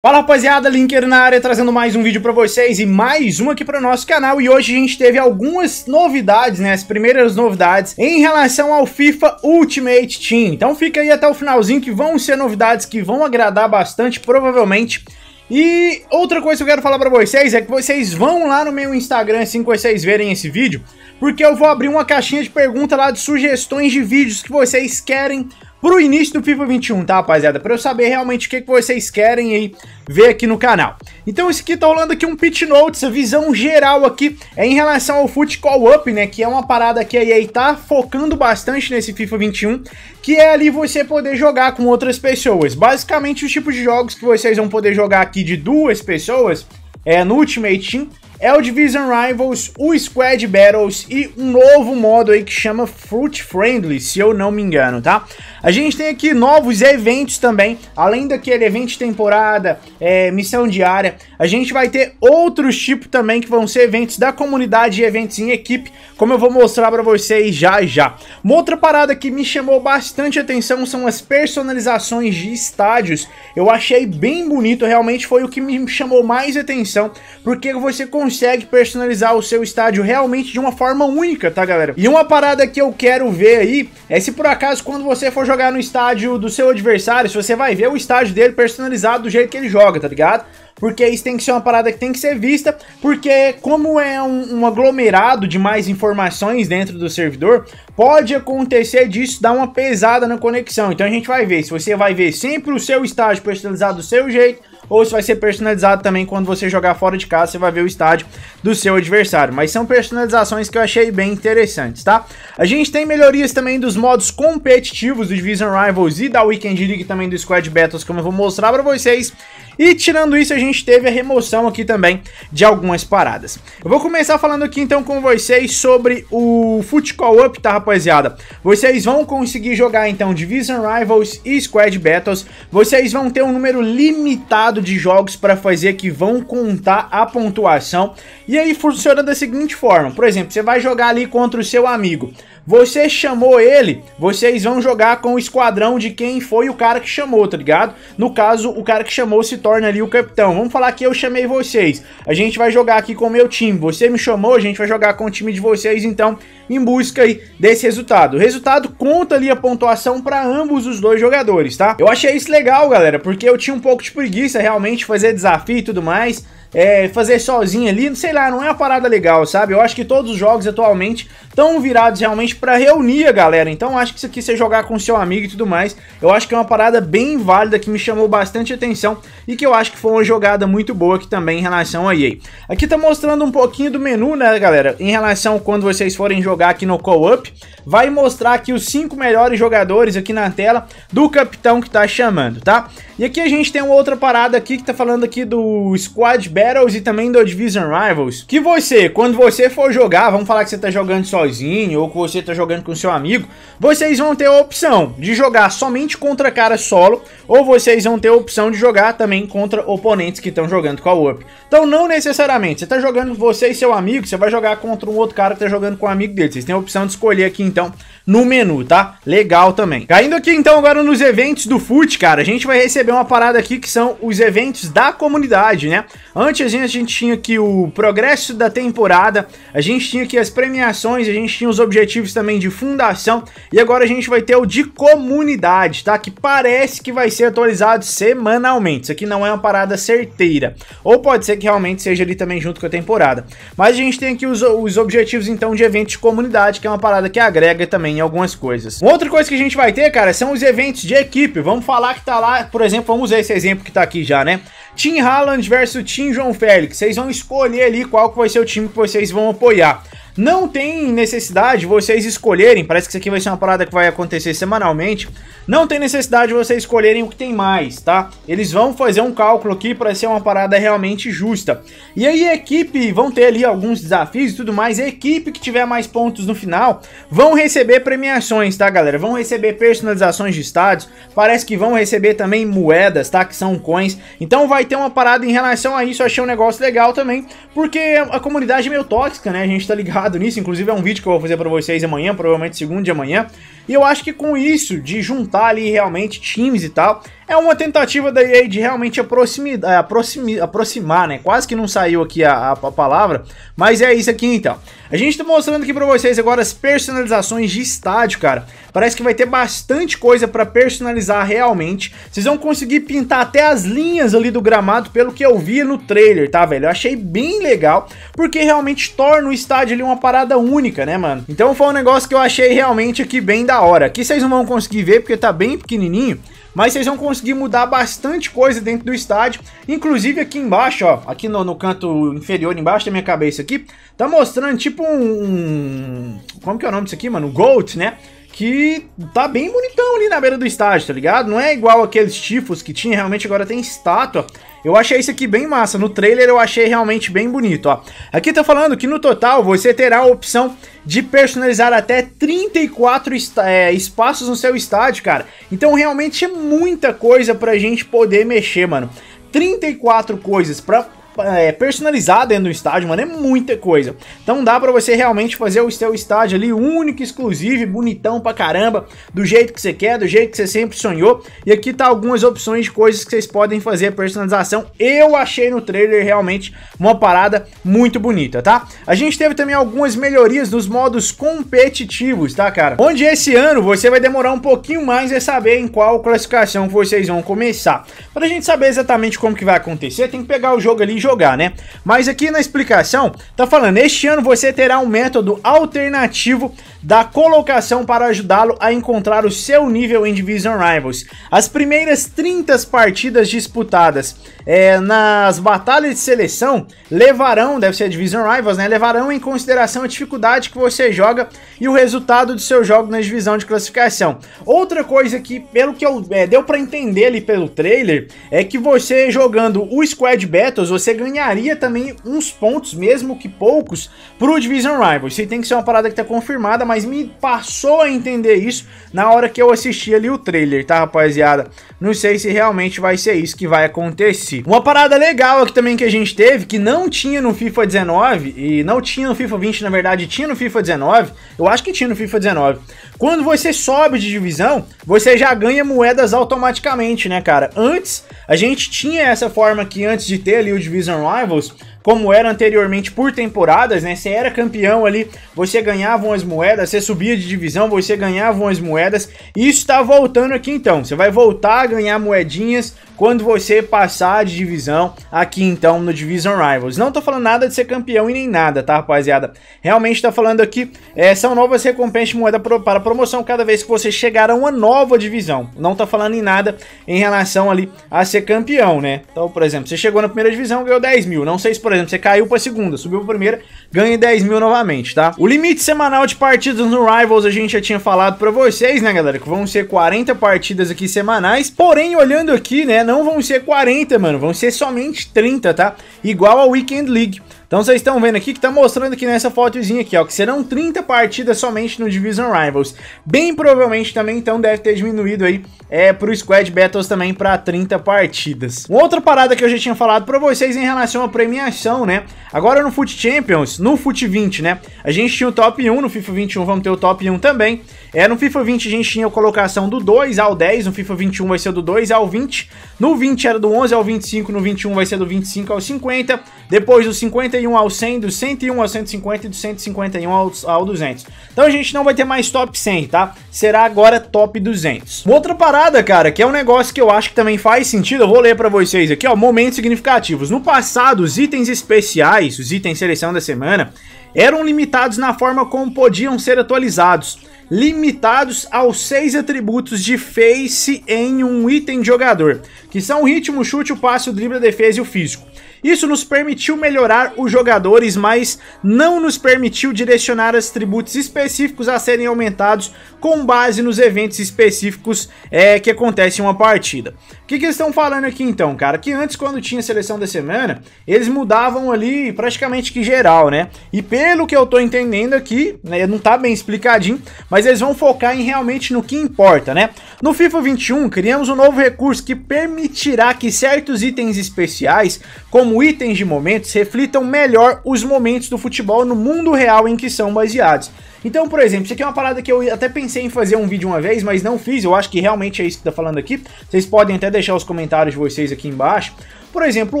Fala rapaziada, Linker na área trazendo mais um vídeo para vocês e mais um aqui para o nosso canal e hoje a gente teve algumas novidades, né, as primeiras novidades em relação ao FIFA Ultimate Team, então fica aí até o finalzinho que vão ser novidades que vão agradar bastante, provavelmente e outra coisa que eu quero falar pra vocês é que vocês vão lá no meu Instagram assim que vocês verem esse vídeo, porque eu vou abrir uma caixinha de pergunta lá de sugestões de vídeos que vocês querem pro início do FIFA 21, tá, rapaziada? Pra eu saber realmente o que, que vocês querem aí ver aqui no canal. Então isso aqui tá rolando aqui um pitch notes, a visão geral aqui é em relação ao Foot Call Up, né, que é uma parada que a EA tá focando bastante nesse FIFA 21, que é ali você poder jogar com outras pessoas. Basicamente os tipos de jogos que vocês vão poder jogar aqui de duas pessoas, é, no Ultimate Team, é o Division Rivals, o Squad Battles e um novo modo aí que chama Fruit Friendly, se eu não me engano, tá? A gente tem aqui novos eventos também, além daquele evento de temporada, é, missão diária, a gente vai ter outros tipos também que vão ser eventos da comunidade e eventos em equipe, como eu vou mostrar para vocês já já. Uma outra parada que me chamou bastante atenção são as personalizações de estádios. Eu achei bem bonito, realmente foi o que me chamou mais atenção, porque você consegue personalizar o seu estádio realmente de uma forma única, tá galera? E uma parada que eu quero ver aí é se por acaso quando você for jogar no estádio do seu adversário, se você vai ver o estádio dele personalizado do jeito que ele joga, tá ligado? porque isso tem que ser uma parada que tem que ser vista, porque como é um, um aglomerado de mais informações dentro do servidor, pode acontecer disso dar uma pesada na conexão. Então a gente vai ver se você vai ver sempre o seu estágio personalizado do seu jeito, ou se vai ser personalizado também quando você jogar fora de casa, você vai ver o estádio do seu adversário. Mas são personalizações que eu achei bem interessantes, tá? A gente tem melhorias também dos modos competitivos do Division Rivals e da Weekend League também do Squad Battles, como eu vou mostrar para vocês. E tirando isso, a gente teve a remoção aqui também de algumas paradas. Eu vou começar falando aqui então com vocês sobre o Futebol Up, tá rapaziada? Vocês vão conseguir jogar então Division Rivals e Squad Battles. Vocês vão ter um número limitado de jogos para fazer que vão contar a pontuação. E aí funciona da seguinte forma, por exemplo, você vai jogar ali contra o seu amigo. Você chamou ele, vocês vão jogar com o esquadrão de quem foi o cara que chamou, tá ligado? No caso, o cara que chamou se torna ali o capitão. Vamos falar que eu chamei vocês. A gente vai jogar aqui com o meu time. Você me chamou, a gente vai jogar com o time de vocês, então, em busca aí desse resultado. O resultado conta ali a pontuação para ambos os dois jogadores, tá? Eu achei isso legal, galera, porque eu tinha um pouco de preguiça realmente fazer desafio e tudo mais. É, fazer sozinho ali, sei lá, não é uma parada legal, sabe? Eu acho que todos os jogos atualmente estão virados realmente para reunir a galera. Então acho que isso aqui você jogar com seu amigo e tudo mais, eu acho que é uma parada bem válida que me chamou bastante atenção e que eu acho que foi uma jogada muito boa aqui também em relação a EA. Aqui tá mostrando um pouquinho do menu, né, galera? Em relação quando vocês forem jogar aqui no co-op, vai mostrar aqui os cinco melhores jogadores aqui na tela do capitão que tá chamando, tá? E aqui a gente tem uma outra parada aqui que tá falando aqui do Squad Battles e também do Division Rivals, que você, quando você for jogar, vamos falar que você tá jogando sozinho ou que você você está jogando com seu amigo, vocês vão ter a opção de jogar somente contra cara solo, ou vocês vão ter a opção de jogar também contra oponentes que estão jogando com a op Então não necessariamente, você está jogando com você e seu amigo, você vai jogar contra um outro cara que está jogando com um amigo dele. Vocês têm a opção de escolher aqui então no menu, tá? Legal também. Caindo aqui então agora nos eventos do FUT, cara, a gente vai receber uma parada aqui que são os eventos da comunidade, né? Antes a gente tinha aqui o progresso da temporada, a gente tinha aqui as premiações, a gente tinha os objetivos também de fundação e agora a gente vai ter o de comunidade, tá? Que parece que vai ser atualizado semanalmente. Isso aqui não é uma parada certeira. Ou pode ser que realmente seja ali também junto com a temporada. Mas a gente tem aqui os, os objetivos então de eventos de comunidade, que é uma parada que agrega também algumas coisas. Uma outra coisa que a gente vai ter, cara, são os eventos de equipe. Vamos falar que tá lá, por exemplo, vamos usar esse exemplo que tá aqui já, né? Team Haaland versus Team João Félix. Vocês vão escolher ali qual que vai ser o time que vocês vão apoiar. Não tem necessidade vocês escolherem, parece que isso aqui vai ser uma parada que vai acontecer semanalmente, não tem necessidade vocês escolherem o que tem mais, tá? Eles vão fazer um cálculo aqui para ser uma parada realmente justa. E aí a equipe, vão ter ali alguns desafios e tudo mais, a equipe que tiver mais pontos no final, vão receber premiações, tá galera? Vão receber personalizações de estádios, parece que vão receber também moedas, tá? Que são coins, então vai ter uma parada em relação a isso, achei um negócio legal também, porque a comunidade é meio tóxica, né? A gente tá ligado focado nisso, inclusive é um vídeo que eu vou fazer para vocês amanhã, provavelmente segunda de amanhã. E eu acho que com isso, de juntar ali realmente times e tal, é uma tentativa da EA de realmente aproximar, é, aproximar, né? Quase que não saiu aqui a, a, a, palavra, mas é isso aqui então. A gente tá mostrando aqui pra vocês agora as personalizações de estádio, cara. Parece que vai ter bastante coisa pra personalizar realmente. Vocês vão conseguir pintar até as linhas ali do gramado pelo que eu vi no trailer, tá, velho? Eu achei bem legal, porque realmente torna o estádio ali uma parada única, né, mano? Então foi um negócio que eu achei realmente aqui bem da hora. Aqui vocês não vão conseguir ver porque tá bem pequenininho, mas vocês vão conseguir mudar bastante coisa dentro do estádio, inclusive aqui embaixo, ó, aqui no, no canto inferior, embaixo da minha cabeça aqui, tá mostrando tipo um... como que é o nome disso aqui, mano? Goat, né? que tá bem bonitão ali na beira do estádio, tá ligado? Não é igual aqueles tifos que tinha, realmente agora tem estátua. Eu achei isso aqui bem massa. No trailer eu achei realmente bem bonito, ó. Aqui tá falando que no total você terá a opção de personalizar até 34 é, espaços no seu estádio, cara. Então realmente é muita coisa pra gente poder mexer, mano. 34 coisas para é, personalizar dentro do estádio, mano, é muita coisa. Então dá para você realmente fazer o seu estádio ali único, exclusivo, bonitão pra caramba, do jeito que você quer, do jeito que você sempre sonhou. E aqui tá algumas opções de coisas que vocês podem fazer personalização. Eu achei no trailer realmente uma parada muito bonita, tá? A gente teve também algumas melhorias nos modos competitivos, tá, cara? Onde esse ano você vai demorar um pouquinho mais a saber em qual classificação vocês vão começar. Pra gente saber exatamente como que vai acontecer, tem que pegar o jogo ali e jogar, né? Mas aqui na explicação, tá falando, este ano você terá um método alternativo da colocação para ajudá-lo a encontrar o seu nível em Division Rivals. As primeiras 30 partidas disputadas é, nas batalhas de seleção levarão, deve ser Division Rivals, né? Levarão em consideração a dificuldade que você joga e o resultado do seu jogo na divisão de classificação. Outra coisa que, pelo que eu, é, deu para entender ali pelo trailer, é que você jogando o Squad Battles, você ganharia também uns pontos, mesmo que poucos, pro Division Rivals. Isso tem que ser uma parada que tá confirmada, mas me passou a entender isso na hora que eu assisti ali o trailer, tá, rapaziada? Não sei se realmente vai ser isso que vai acontecer. Uma parada legal aqui também que a gente teve, que não tinha no FIFA 19, e não tinha no FIFA 20, na verdade, tinha no FIFA 19, eu acho que tinha no FIFA 19. Quando você sobe de divisão, você já ganha moedas automaticamente, né, cara? Antes, a gente tinha essa forma que antes de ter ali o Division season rivals como era anteriormente por temporadas, né? Você era campeão ali, você ganhava umas moedas, você subia de divisão, você ganhava umas moedas. Isso está voltando aqui então. Você vai voltar a ganhar moedinhas quando você passar de divisão aqui então no Division Rivals. Não tô falando nada de ser campeão e nem nada, tá, rapaziada? Realmente tá falando aqui, é, são novas recompensas de moeda para promoção cada vez que você chegar a uma nova divisão. Não tá falando em nada em relação ali a ser campeão, né? Então, por exemplo, você chegou na primeira divisão, ganhou 10 mil. Não sei se, por exemplo, exemplo, você caiu pra segunda, subiu pra primeira, ganhe 10 mil novamente, tá? O limite semanal de partidas no Rivals a gente já tinha falado pra vocês, né, galera? Que vão ser 40 partidas aqui semanais. Porém, olhando aqui, né, não vão ser 40, mano. Vão ser somente 30, tá? Igual ao Weekend League. Então vocês estão vendo aqui que tá mostrando aqui nessa fotozinha aqui, ó, que serão 30 partidas somente no Division Rivals. Bem provavelmente também, então, deve ter diminuído aí é, pro Squad Battles também para 30 partidas. Uma outra parada que eu já tinha falado para vocês em relação à premiação, né? Agora no Foot Champions, no Foot 20, né? A gente tinha o top 1 no FIFA 21, vamos ter o top 1 também. É, no FIFA 20 a gente tinha a colocação do 2 ao 10, no FIFA 21 vai ser do 2 ao 20, no 20 era do 11 ao 25, no 21 vai ser do 25 ao 50, depois do 51 ao 100, do 101 ao 150 e do 151 ao, ao 200. Então a gente não vai ter mais top 100, tá? Será agora top 200. Outra parada, cara, que é um negócio que eu acho que também faz sentido, eu vou ler pra vocês aqui, ó, momentos significativos. No passado, os itens especiais, os itens seleção da semana, eram limitados na forma como podiam ser atualizados limitados aos seis atributos de face em um item de jogador, que são o ritmo, o chute, o passe, o drible, a defesa e o físico. Isso nos permitiu melhorar os jogadores, mas não nos permitiu direcionar atributos específicos a serem aumentados com base nos eventos específicos é, que acontecem em uma partida. O que, que eles estão falando aqui então, cara? Que antes, quando tinha seleção da semana, eles mudavam ali praticamente que geral, né? E pelo que eu tô entendendo aqui, né, não tá bem explicadinho, mas eles vão focar em realmente no que importa, né? No FIFA 21, criamos um novo recurso que permitirá que certos itens especiais, como como itens de momentos reflitam melhor os momentos do futebol no mundo real em que são baseados. Então, por exemplo, isso aqui é uma parada que eu até pensei em fazer um vídeo uma vez, mas não fiz, eu acho que realmente é isso que tá falando aqui. Vocês podem até deixar os comentários de vocês aqui embaixo. Por exemplo,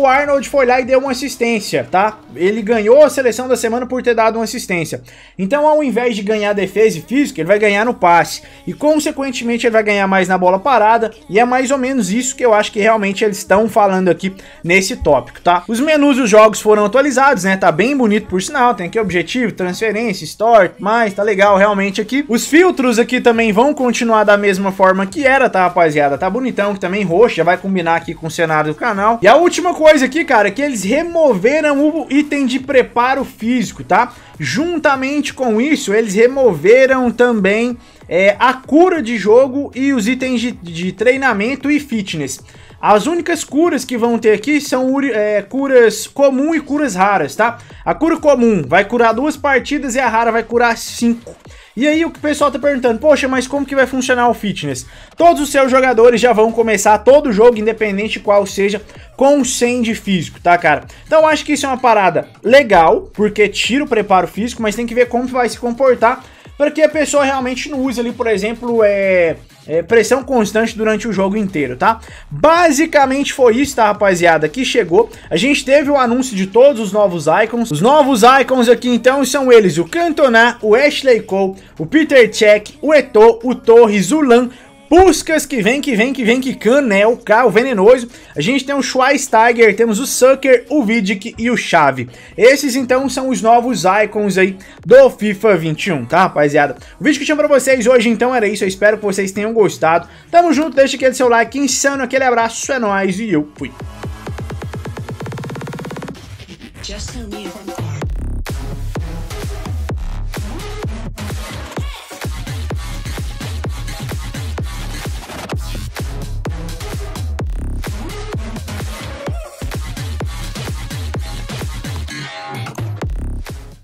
o Arnold foi lá e deu uma assistência, tá? Ele ganhou a seleção da semana por ter dado uma assistência. Então, ao invés de ganhar defesa e física, ele vai ganhar no passe. E, consequentemente, ele vai ganhar mais na bola parada. E é mais ou menos isso que eu acho que realmente eles estão falando aqui nesse tópico, tá? Os menus dos jogos foram atualizados, né? Tá bem bonito, por sinal. Tem aqui objetivo, transferência, store, mais. Tá legal, realmente, aqui. Os filtros aqui também vão continuar da mesma forma que era, tá, rapaziada? Tá bonitão, que também roxo. Já vai combinar aqui com o cenário do canal. E a última coisa aqui, cara, é que eles removeram o item de preparo físico, tá? Juntamente com isso, eles removeram também é, a cura de jogo e os itens de, de, treinamento e fitness. As únicas curas que vão ter aqui são é, curas comum e curas raras, tá? A cura comum vai curar duas partidas e a rara vai curar cinco. E aí o pessoal tá perguntando, poxa, mas como que vai funcionar o fitness? Todos os seus jogadores já vão começar todo jogo, independente qual seja, com 100 de físico, tá, cara? Então acho que isso é uma parada legal, porque tira o preparo físico, mas tem que ver como vai se comportar para que a pessoa realmente não use ali, por exemplo, é é, pressão constante durante o jogo inteiro, tá? Basicamente foi isso, tá, rapaziada, que chegou. A gente teve o anúncio de todos os novos icons. Os novos icons aqui, então, são eles o Cantona, o Ashley Cole, o Peter Cech, o Eto'o, o Torres, o Lan, Puskas que vem, que vem, que vem, que canel, né? o o Venenoso. A gente tem o Schweinsteiger, temos o Sucker, o Vidic e o Chave. Esses então são os novos icons aí do FIFA 21, tá rapaziada? O vídeo que eu tinha pra vocês hoje então era isso, eu espero que vocês tenham gostado. Tamo junto, deixa aquele seu like insano, aquele abraço, é nóis e eu fui.